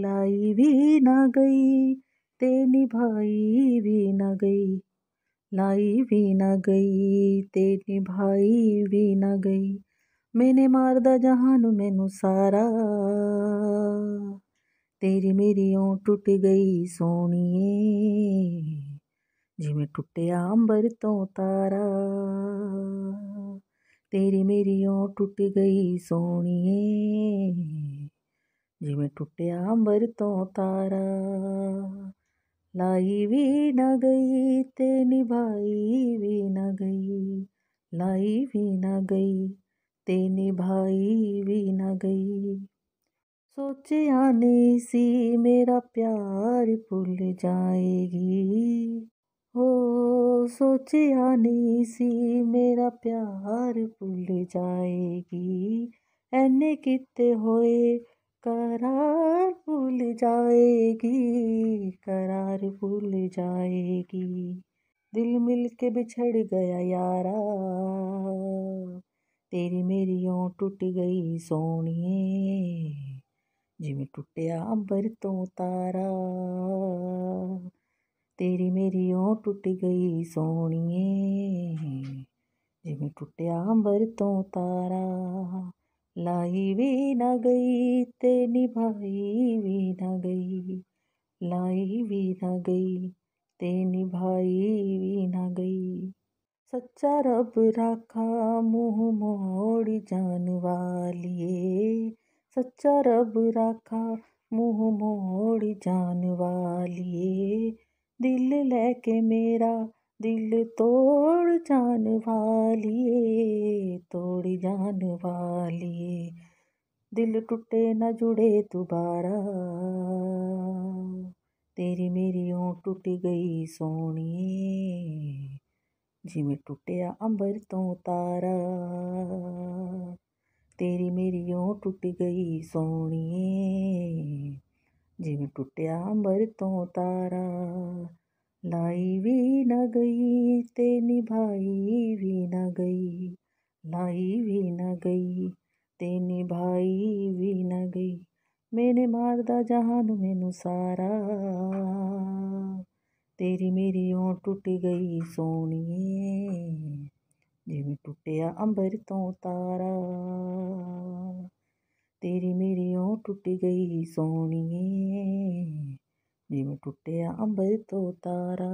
ਲਾਈ ਵੀ ਨਾ ਗਈ ਤੇ ਨਿਭਾਈ ਵੀ ਨਾ ਗਈ ਲਾਈ ਵੀ ਨਾ ਗਈ ਤੇ ਨਿਭਾਈ ਵੀ ਨਾ ਗਈ ਮੈਨੇ ਮਾਰਦਾ ਜਹਾਨ ਮੈਨੂੰ ਸਾਰਾ ਤੇਰੀ ਮੇਰੀ ਓਂ ਟੁੱਟ ਗਈ ਸੋਣੀਏ ਜਿਵੇਂ ਟੁੱਟਿਆ ਅੰਬਰ ਤੋਂ ਤਾਰਾ तेरी मेरी ओ टुट गई सोनिए जिमें टुटिया अंबर तो तारा लाई भी न गई ते निभाई भी न गई लाई भी न गई ते निभाई भी न गई सोच आने सी मेरा प्यार भूल जाएगी हो सोचिया नहीं सी मेरा प्यार भूल जाएगी एने किते होए करार भूल जाएगी करार भूल जाएगी दिल मिल के बिछड़ गया यारा तेरी मेरी ओ टूट गई सोनिए जिमें टुटिया अंबर तो तारा तेरी मेरी ओ टुट गई सोनिए जिमें टुटिया अंबर तो तारा लाई भी ना गई ते निभाई भी ना गई लाई भी ना गई ते निभाई भी ना गई सच्चा रब राखा मुँह मोड़ जान वालिए सच्चा रब राखा मुँह मोड़ जान वालिए ਦਿਲ ਲੈ ਕੇ ਮੇਰਾ ਦਿਲ ਤੋੜ ਜਾਣ ਵਾਲੀਏ ਤੋੜ ਜਾਣ ਵਾਲੀਏ ਦਿਲ ਟੁੱਟੇ ਨਾ ਜੁੜੇ ਦੁਬਾਰਾ ਤੇਰੀ ਮੇਰੀ ਟੁੱਟ ਗਈ ਸੋਣੀਏ ਜਿਵੇਂ ਟੁੱਟਿਆ ਅੰਬਰ ਤੋਂ ਤਾਰਾ ਤੇਰੀ ਮੇਰੀ ਟੁੱਟ ਗਈ ਸੋਣੀਏ ਜਿਵੇਂ ਟੁੱਟਿਆ ਅੰਬਰ ਤੋਂ ਤਾਰਾ ਲਾਈ ਵੀ ਨ ਗਈ ਤੇ ਨਿਭਾਈ ਵੀ ਨ ਗਈ ਲਾਈ ਵੀ ਨ ਗਈ ਤੇ ਨਿਭਾਈ ਵੀ ਨ ਗਈ ਮੈਨੇ ਮਾਰਦਾ ਜਹਾਨ ਮੈਨੂੰ ਸਾਰਾ ਤੇਰੀ ਮੇਰੀ ਓ ਟੁੱਟ ਗਈ ਸੋਣੀਏ ਜਿਵੇਂ ਟੁੱਟਿਆ ਅੰਬਰ ਤੋਂ ਤਾਰਾ ਤੇਰੀ ਮੇਰੀ ਉਹ ਟੁੱਟ ਗਈ ਸੋਣੀਏ ਜਿਵੇਂ ਟੁੱਟਿਆ ਅੰਬ ਤੋਂ ਤਾਰਾ